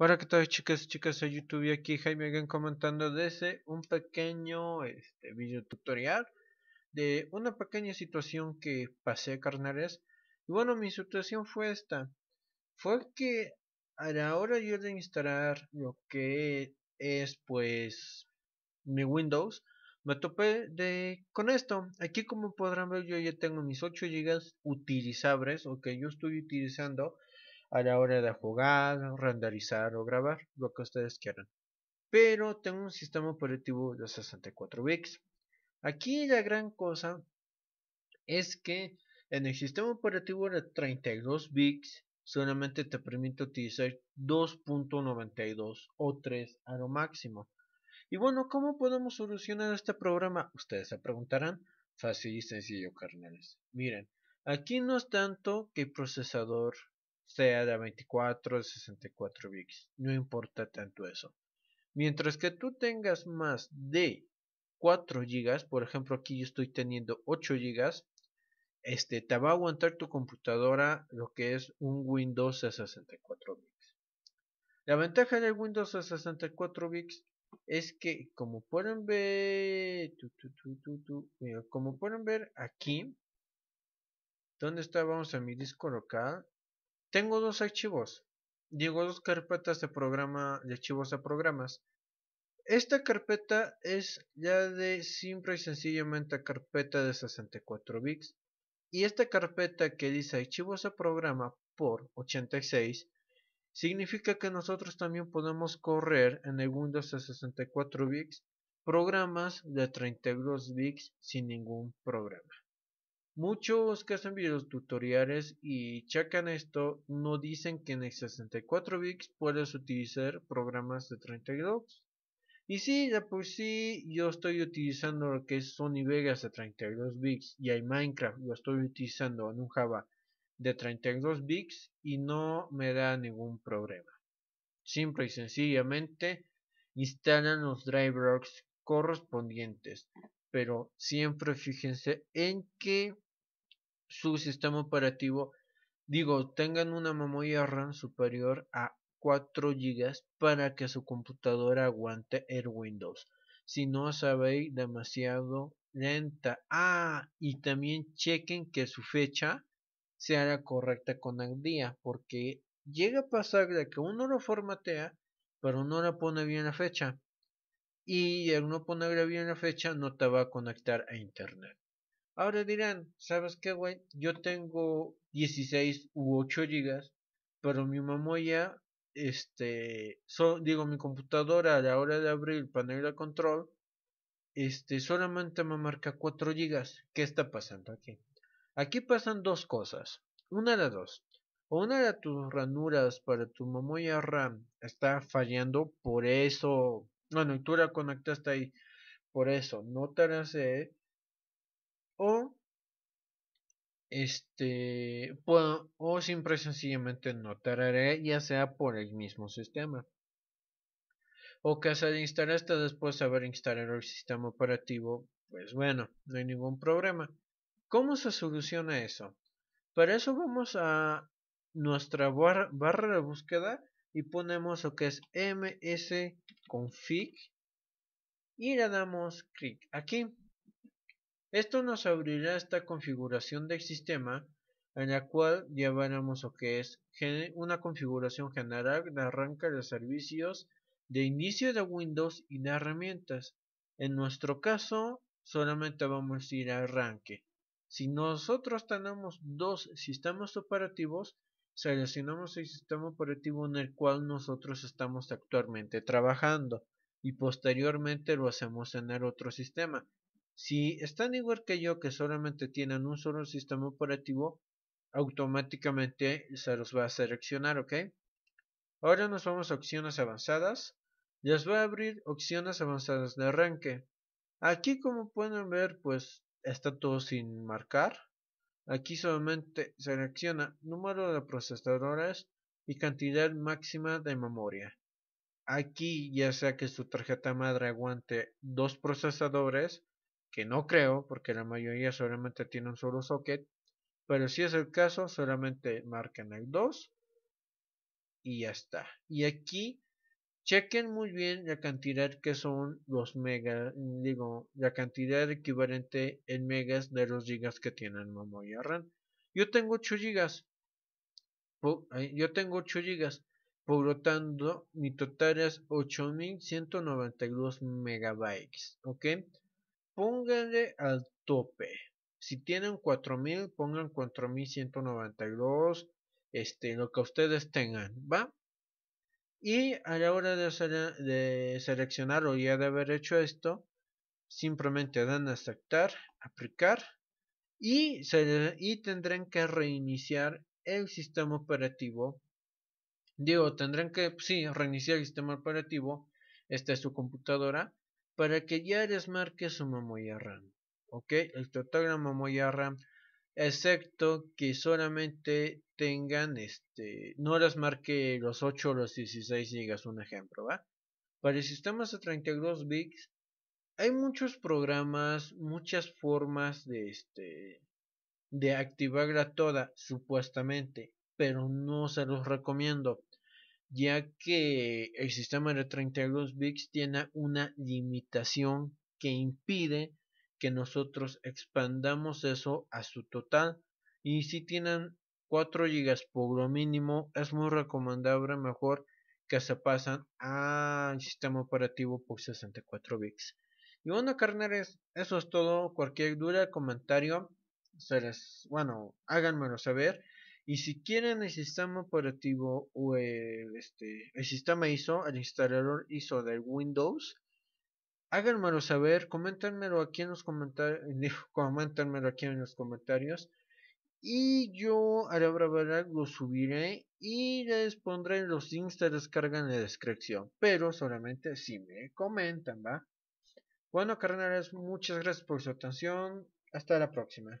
Hola que tal chicas y chicas de YouTube aquí Jaime Again comentando desde un pequeño este, video tutorial de una pequeña situación que pasé carnales y bueno mi situación fue esta fue que a la hora yo de instalar lo que es pues mi Windows me topé de con esto aquí como podrán ver yo ya tengo mis 8 GB utilizables o que yo estoy utilizando a la hora de jugar, renderizar o grabar, lo que ustedes quieran. Pero tengo un sistema operativo de 64 bits. Aquí la gran cosa es que en el sistema operativo de 32 bits solamente te permite utilizar 2.92 o 3 a lo máximo. Y bueno, ¿cómo podemos solucionar este problema? Ustedes se preguntarán. Fácil y sencillo, carnales. Miren, aquí no es tanto que el procesador sea de 24 o 64 bits. No importa tanto eso. Mientras que tú tengas más de 4 gigas por ejemplo aquí yo estoy teniendo 8 gigas este, te va a aguantar tu computadora lo que es un Windows 64 bits. La ventaja del Windows a 64 bits es que como pueden ver, como pueden ver aquí, donde está? Vamos a mi disco local, tengo dos archivos. Digo, dos carpetas de programa, de archivos a programas. Esta carpeta es ya de simple y sencillamente carpeta de 64 bits. Y esta carpeta que dice archivos a programa por 86 significa que nosotros también podemos correr en el Windows de 64 bits programas de 32 bits sin ningún problema. Muchos que hacen videos tutoriales y checan esto no dicen que en el 64 bits puedes utilizar programas de 32. Y sí, ya sí yo estoy utilizando lo que es Sony Vegas de 32 bits y hay Minecraft lo estoy utilizando en un Java de 32 bits y no me da ningún problema. Simple y sencillamente instalan los drivers correspondientes, pero siempre fíjense en que su sistema operativo, digo, tengan una memoria RAM superior a 4 GB para que su computadora aguante el Windows. Si no sabéis demasiado lenta. Ah, y también chequen que su fecha sea la correcta con el día, porque llega a pasar de que uno lo formatea, pero no la pone bien la fecha. Y al no ponerle bien la fecha, no te va a conectar a internet. Ahora dirán, ¿sabes qué, güey? Yo tengo 16 u 8 gigas, pero mi mamoya, este, so, digo, mi computadora a la hora de abrir el panel de control, este, solamente me marca 4 gigas. ¿Qué está pasando aquí? Aquí pasan dos cosas. Una de dos. O una de tus ranuras para tu mamoya RAM está fallando, por eso, bueno, y tú la conectaste ahí, por eso, no te la este puedo, o siempre sencillamente notaré, ya sea por el mismo sistema o que se hasta después de haber instalado el sistema operativo pues bueno no hay ningún problema ¿cómo se soluciona eso? para eso vamos a nuestra barra de búsqueda y ponemos lo que es msconfig y le damos clic aquí esto nos abrirá esta configuración del sistema en la cual llevaremos lo que es una configuración general de arranque de servicios de inicio de Windows y de herramientas. En nuestro caso solamente vamos a ir a arranque. Si nosotros tenemos dos sistemas operativos, seleccionamos el sistema operativo en el cual nosotros estamos actualmente trabajando y posteriormente lo hacemos en el otro sistema si están igual que yo, que solamente tienen un solo sistema operativo, automáticamente se los va a seleccionar, ¿ok? Ahora nos vamos a opciones avanzadas. Les voy a abrir opciones avanzadas de arranque. Aquí como pueden ver, pues está todo sin marcar. Aquí solamente selecciona número de procesadores y cantidad máxima de memoria. Aquí ya sea que su tarjeta madre aguante dos procesadores que no creo porque la mayoría solamente tiene un solo socket, pero si es el caso solamente marcan el 2 y ya está. Y aquí chequen muy bien la cantidad que son los megas, digo, la cantidad equivalente en megas de los gigas que tienen memoria RAM. Yo tengo 8 gigas. Yo tengo 8 gigas. Por lo tanto, mi total es 8192 megabytes. ¿Ok? pónganle al tope. Si tienen 4000, pongan 4192, este, lo que ustedes tengan, ¿va? Y a la hora de, seleccionarlo de seleccionar o ya de haber hecho esto, simplemente dan a aceptar, aplicar y, se y tendrán que reiniciar el sistema operativo. Digo, tendrán que, sí, reiniciar el sistema operativo. Esta es su computadora para que ya les marque su RAM, ¿Ok? El memoria RAM, Excepto que solamente tengan, este, no les marque los 8 o los 16 gigas, un ejemplo, ¿va? Para sistema de 32 bits hay muchos programas, muchas formas de, este, de activarla toda, supuestamente, pero no se los recomiendo ya que el sistema de 32 bits tiene una limitación que impide que nosotros expandamos eso a su total y si tienen 4 gigas por lo mínimo es muy recomendable mejor que se pasan al sistema operativo por 64 bits y bueno carneres eso es todo cualquier duda comentario se les bueno háganmelo saber y si quieren el sistema operativo o el, este, el sistema ISO, el instalador ISO de Windows, háganmelo saber, coméntenmelo aquí en los comentarios, coméntenmelo aquí en los comentarios. Y yo a la verdad lo subiré y les pondré los links de descarga en la descripción. Pero solamente si me comentan, ¿va? Bueno, carnales, muchas gracias por su atención. Hasta la próxima.